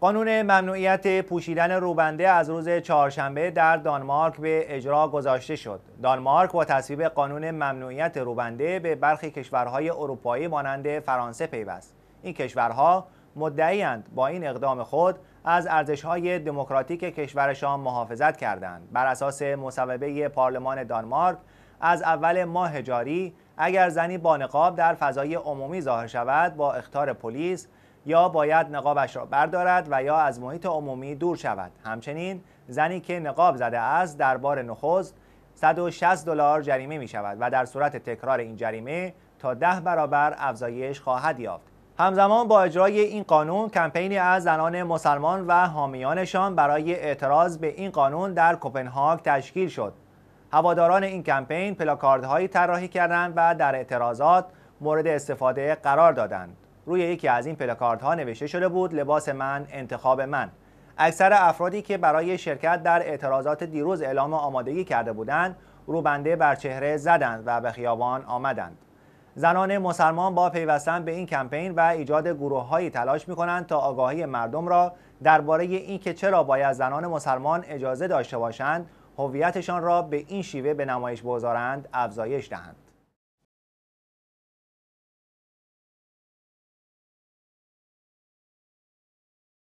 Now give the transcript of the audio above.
قانون ممنوعیت پوشیدن روبنده از روز چهارشنبه در دانمارک به اجرا گذاشته شد. دانمارک با تصویب قانون ممنوعیت روبنده به برخی کشورهای اروپایی مانند فرانسه پیوست. این کشورها مدعیند با این اقدام خود از ارزشهای دموکراتیک کشورشان محافظت کردند. بر اساس مصوبه پارلمان دانمارک از اول ماه جاری اگر زنی با نقاب در فضای عمومی ظاهر شود با اختار پلیس یا باید نقابش را بردارد و یا از محیط عمومی دور شود همچنین زنی که نقاب زده است در بار نخست 160 دلار جریمه می شود و در صورت تکرار این جریمه تا ده برابر افزایش خواهد یافت همزمان با اجرای این قانون کمپینی از زنان مسلمان و حامیانشان برای اعتراض به این قانون در کپنهاگ تشکیل شد هواداران این کمپین پلاکاردهایی طراحی کردند و در اعتراضات مورد استفاده قرار دادند روی یکی از این ها نوشته شده بود لباس من انتخاب من اکثر افرادی که برای شرکت در اعتراضات دیروز اعلام آمادگی کرده بودند روبنده بر چهره زدند و به خیابان آمدند زنان مسلمان با پیوستن به این کمپین و ایجاد گروههایی تلاش می کنند تا آگاهی مردم را درباره اینکه چرا باید زنان مسلمان اجازه داشته باشند هویتشان را به این شیوه به نمایش بگذارند افزایش دهند